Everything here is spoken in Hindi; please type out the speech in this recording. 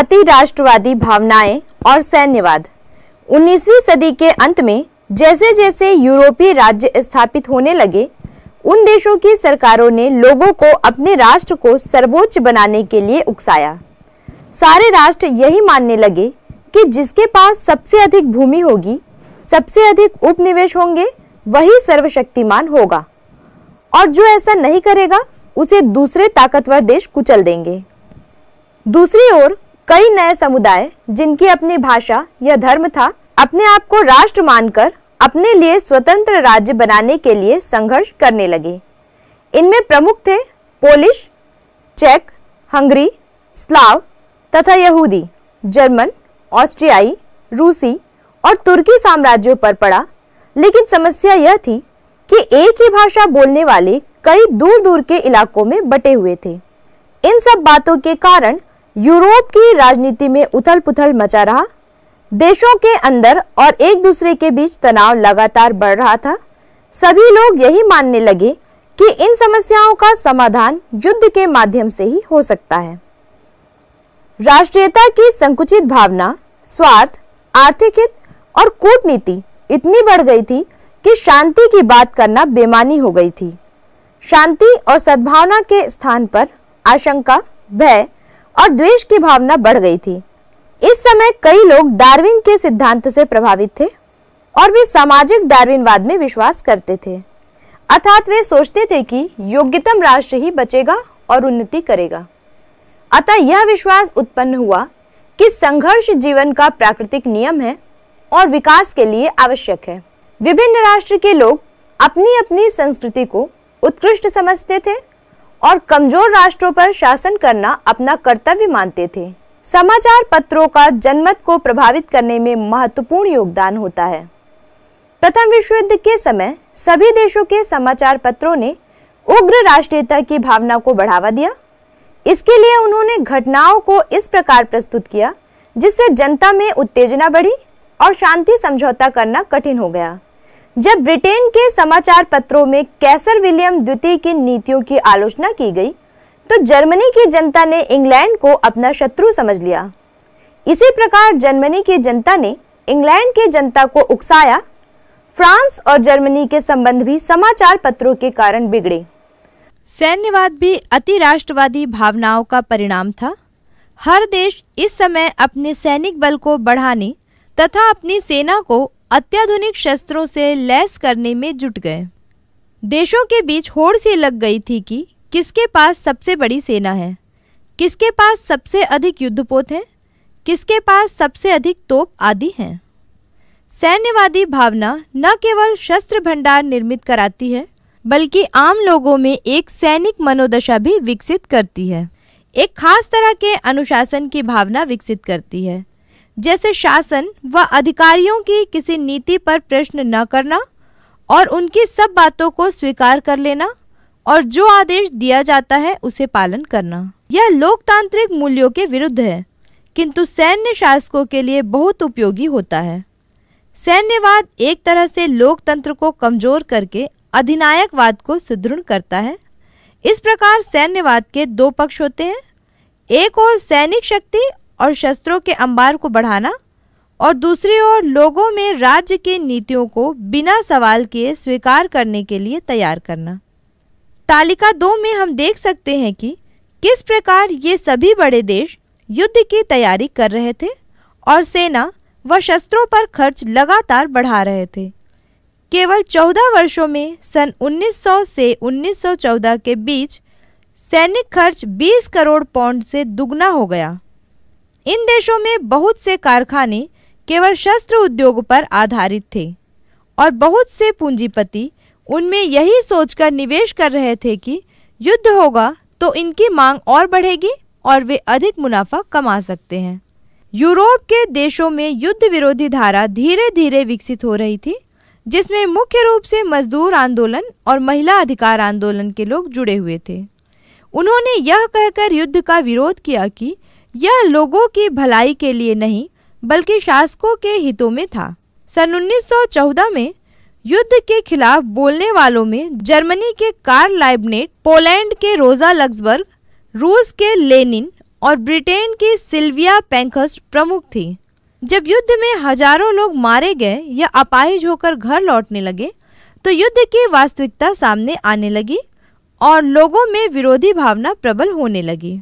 अति राष्ट्रवादी भावनाएं और सैन्यवाद 19वीं सदी के अंत में जैसे जैसे यूरोपीय राज्य स्थापित होने लगे उन देशों की सरकारों ने लोगों को अपने राष्ट्र को सर्वोच्च बनाने के लिए उकसाया सारे राष्ट्र यही मानने लगे कि जिसके पास सबसे अधिक भूमि होगी सबसे अधिक उपनिवेश होंगे वही सर्वशक्तिमान होगा और जो ऐसा नहीं करेगा उसे दूसरे ताकतवर देश कुचल देंगे दूसरी ओर कई नए समुदाय जिनकी अपनी भाषा या धर्म था अपने आप को राष्ट्र मानकर अपने लिए स्वतंत्र राज्य बनाने के लिए संघर्ष करने लगे इनमें प्रमुख थे पोलिश चेक हंगरी स्लाव तथा यहूदी जर्मन ऑस्ट्रियाई रूसी और तुर्की साम्राज्यों पर पड़ा लेकिन समस्या यह थी कि एक ही भाषा बोलने वाले कई दूर दूर के इलाकों में बटे हुए थे इन सब बातों के कारण यूरोप की राजनीति में उथल पुथल मचा रहा देशों के अंदर और एक दूसरे के बीच तनाव लगातार बढ़ रहा था सभी लोग यही मानने लगे कि इन समस्याओं का समाधान युद्ध के माध्यम से ही हो सकता है राष्ट्रीयता की संकुचित भावना स्वार्थ आर्थिक हित और कूटनीति इतनी बढ़ गई थी कि शांति की बात करना बेमानी हो गई थी शांति और सद्भावना के स्थान पर आशंका भय और द्वेष की भावना बढ़ गई थी इस समय कई लोग डार्विन के सिद्धांत से प्रभावित थे और वे सामाजिक डार्विनवाद में विश्वास करते थे अर्थात वे सोचते थे कि योग्यतम राष्ट्र ही बचेगा और उन्नति करेगा अतः यह विश्वास उत्पन्न हुआ कि संघर्ष जीवन का प्राकृतिक नियम है और विकास के लिए आवश्यक है विभिन्न राष्ट्र के लोग अपनी अपनी संस्कृति को उत्कृष्ट समझते थे और कमजोर राष्ट्रों पर शासन करना अपना कर्तव्य मानते थे समाचार पत्रों का जनमत को प्रभावित करने में महत्वपूर्ण योगदान होता है प्रथम विश्व युद्ध के समय सभी देशों के समाचार पत्रों ने उग्र राष्ट्रीयता की भावना को बढ़ावा दिया इसके लिए उन्होंने घटनाओं को इस प्रकार प्रस्तुत किया जिससे जनता में उत्तेजना बढ़ी और शांति समझौता करना कठिन हो गया जब ब्रिटेन के समाचार पत्रों में कैसर विलियम द्वितीय की नीतियों की आलोचना की गई तो जर्मनी की जनता ने इंग्लैंड को अपना शत्रु समझ लिया इसी प्रकार जर्मनी की जनता ने इंग्लैंड की जनता को उकसाया फ्रांस और जर्मनी के संबंध भी समाचार पत्रों के कारण बिगड़े सैन्यवाद भी अति राष्ट्रवादी भावनाओं का परिणाम था हर देश इस समय अपने सैनिक बल को बढ़ाने तथा अपनी सेना को अत्याधुनिक शस्त्रों से लैस करने में जुट गए देशों के बीच होड़ सी लग गई थी कि किसके पास सबसे बड़ी सेना है किसके पास सबसे अधिक युद्धपोत हैं किसके पास सबसे अधिक तोप आदि हैं सैन्यवादी भावना न केवल शस्त्र भंडार निर्मित कराती है बल्कि आम लोगों में एक सैनिक मनोदशा भी विकसित करती है एक खास तरह के अनुशासन की भावना विकसित करती है जैसे शासन व अधिकारियों की किसी नीति पर प्रश्न न करना और उनकी सब बातों को स्वीकार कर लेना और जो आदेश दिया जाता है उसे पालन करना यह लोकतांत्रिक मूल्यों के विरुद्ध है किंतु सैन्य शासकों के लिए बहुत उपयोगी होता है सैन्यवाद एक तरह से लोकतंत्र को कमजोर करके अधिनायकवाद को सुदृढ़ करता है इस प्रकार सैन्यवाद के दो पक्ष होते हैं एक और सैनिक शक्ति और शस्त्रों के अंबार को बढ़ाना और दूसरी ओर लोगों में राज्य के नीतियों को बिना सवाल किए स्वीकार करने के लिए तैयार करना तालिका दो में हम देख सकते हैं कि किस प्रकार ये सभी बड़े देश युद्ध की तैयारी कर रहे थे और सेना व शस्त्रों पर खर्च लगातार बढ़ा रहे थे केवल 14 वर्षों में सन 1900 से 1914 के बीच सैनिक खर्च 20 करोड़ पौंड से दुगना हो गया इन देशों में बहुत से कारखाने केवल शस्त्र उद्योग पर आधारित थे और बहुत से पूंजीपति उनमें यही सोचकर निवेश कर रहे थे कि युद्ध होगा तो इनकी मांग और बढ़ेगी और वे अधिक मुनाफा कमा सकते हैं यूरोप के देशों में युद्ध विरोधी धारा धीरे धीरे विकसित हो रही थी जिसमें मुख्य रूप से मजदूर आंदोलन और महिला अधिकार आंदोलन के लोग जुड़े हुए थे उन्होंने यह कहकर युद्ध का विरोध किया कि यह लोगों की भलाई के लिए नहीं बल्कि शासकों के हितों में था सन 1914 में युद्ध के खिलाफ बोलने वालों में जर्मनी के कार्ल लाइबनेट पोलैंड के रोजा लक्सबर्ग रूस के लेनिन और ब्रिटेन की सिल्विया पैंकस्ट प्रमुख थी जब युद्ध में हजारों लोग मारे गए या अपाहिज होकर घर लौटने लगे तो युद्ध की वास्तविकता सामने आने लगी और लोगों में विरोधी भावना प्रबल होने लगी